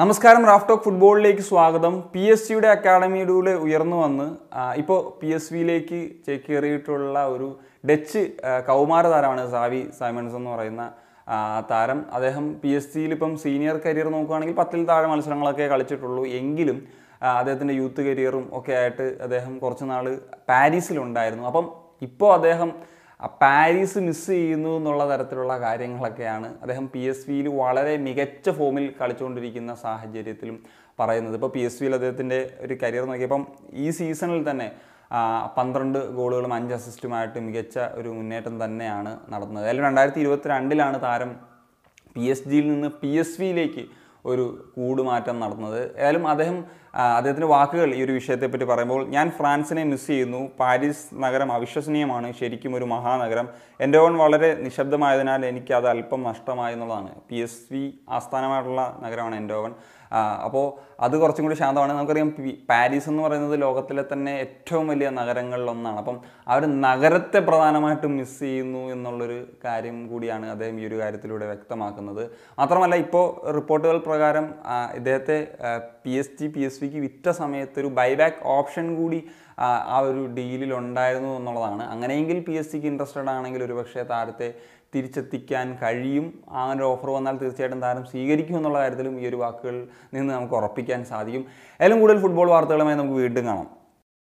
നമസ്കാരം Raf talk ഫുട്ബോളിലേക്ക് സ്വാഗതം പി എസ് സിയുടെ അക്കാഡമിയിലൂടെ ഉയർന്നു വന്ന് ഇപ്പോൾ പി എസ് വിയിലേക്ക് ചേക്കേറിയിട്ടുള്ള ഒരു ഡച്ച് കൗമാര താരമാണ് സാവി സൈമൺസ് എന്ന് പറയുന്ന താരം അദ്ദേഹം പി എസ് സിയിൽ ഇപ്പം സീനിയർ കരിയർ നോക്കുകയാണെങ്കിൽ പത്തിൽ താഴെ മത്സരങ്ങളൊക്കെ കളിച്ചിട്ടുള്ളൂ എങ്കിലും അദ്ദേഹത്തിൻ്റെ യൂത്ത് കരിയറും ഒക്കെ ആയിട്ട് അദ്ദേഹം കുറച്ച് നാൾ പാരീസിലുണ്ടായിരുന്നു അപ്പം ഇപ്പോൾ അദ്ദേഹം ആ പാരീസ് മിസ് ചെയ്യുന്നു എന്നുള്ള തരത്തിലുള്ള കാര്യങ്ങളൊക്കെയാണ് അദ്ദേഹം പി എസ് വിയിൽ വളരെ മികച്ച ഫോമിൽ കളിച്ചുകൊണ്ടിരിക്കുന്ന സാഹചര്യത്തിലും പറയുന്നത് ഇപ്പോൾ പി എസ് വിയിൽ അദ്ദേഹത്തിൻ്റെ ഒരു കരിയർ നോക്കിയപ്പം ഈ സീസണിൽ തന്നെ പന്ത്രണ്ട് ഗോളുകളും അഞ്ച് അസിസ്റ്റുമായിട്ട് മികച്ച ഒരു മുന്നേറ്റം തന്നെയാണ് നടന്നത് അതായത് രണ്ടായിരത്തി ഇരുപത്തി രണ്ടിലാണ് താരം പി എസ് ജിയിൽ നിന്ന് പി എസ് വിയിലേക്ക് ഒരു കൂടുമാറ്റം നടന്നത് ഏതായാലും അദ്ദേഹം അദ്ദേഹത്തിൻ്റെ വാക്കുകൾ ഈ ഒരു വിഷയത്തെപ്പറ്റി പറയുമ്പോൾ ഞാൻ ഫ്രാൻസിനെ മിസ് ചെയ്യുന്നു പാരീസ് നഗരം അവിശ്വസനീയമാണ് ശരിക്കും ഒരു മഹാനഗരം എൻ്റെ ഓൺ വളരെ നിശബ്ദമായതിനാൽ എനിക്ക് അത് അല്പം നഷ്ടമായി എന്നുള്ളതാണ് പി എസ് വി ആസ്ഥാനമായിട്ടുള്ള നഗരമാണ് എൻഡോവൻ അപ്പോൾ അത് കുറച്ചും കൂടി ശാന്തമാണ് നമുക്കറിയാം പാരീസ് എന്ന് പറയുന്നത് ലോകത്തിലെ തന്നെ ഏറ്റവും വലിയ നഗരങ്ങളിലൊന്നാണ് അപ്പം ആ ഒരു നഗരത്തെ പ്രധാനമായിട്ടും മിസ് ചെയ്യുന്നു എന്നുള്ളൊരു കാര്യം കൂടിയാണ് അദ്ദേഹം ഈ ഒരു കാര്യത്തിലൂടെ വ്യക്തമാക്കുന്നത് മാത്രമല്ല ഇപ്പോൾ റിപ്പോർട്ടുകൾ പ്രകാരം ഇദ്ദേഹത്തെ പി എസ് പി എസ് സിക്ക് വിറ്റ സമയത്ത് ഒരു ബൈബാക്ക് ഓപ്ഷൻ കൂടി ആ ഒരു ഡീലിൽ ഉണ്ടായിരുന്നു എന്നുള്ളതാണ് അങ്ങനെയെങ്കിൽ പി എസ് സിക്ക് ഇൻട്രസ്റ്റഡ് ആണെങ്കിൽ ഒരുപക്ഷെ താരത്തെ തിരിച്ചെത്തിക്കാൻ കഴിയും ആ ഒരു ഓഫർ വന്നാൽ തീർച്ചയായിട്ടും താരം സ്വീകരിക്കും എന്നുള്ള കാര്യത്തിലും ഈ ഒരു വാക്കുകളിൽ നിന്ന് നമുക്ക് ഉറപ്പിക്കാൻ സാധിക്കും ഏലും കൂടുതൽ ഫുട്ബോൾ വാർത്തകളുമായി നമുക്ക് വീണ്ടും കാണാം